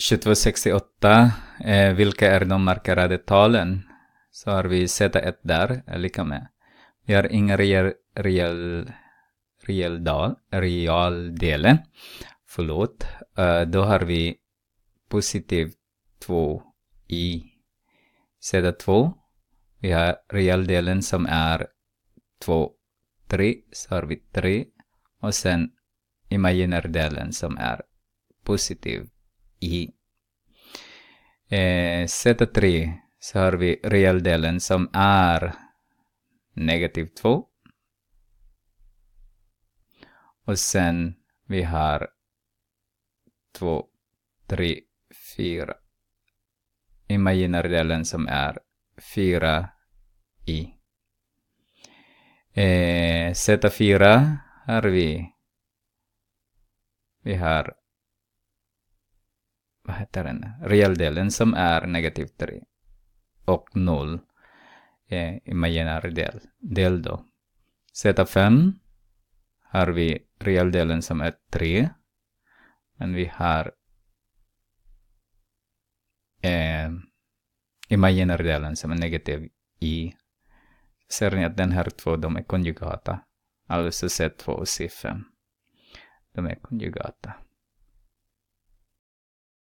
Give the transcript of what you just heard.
2268, eh, vilka är de markerade talen? Så har vi Z1 där, är lika med. Vi har inga real, real, real dal, realdelen. Förlåt. Uh, då har vi positiv 2 i Z2. Vi har realdelen som är 2, 3. Så har vi 3. Och sen imaginärdelen som är positiv i Eh, Z3 så har vi realdelen som är negativ 2. Och sen vi har 2, 3, 4. Imaginärdelen som är 4i. Eh, Z4 har vi. Vi har vad heter den, realdelen som är negativ 3 och 0 eh, imaginär del, del då. Z5 har vi realdelen som är 3 men vi har eh, imaginär delen som är negativ i. Ser ni att den här två, de är konjugata. Alltså Z2 och C5. De är konjugata.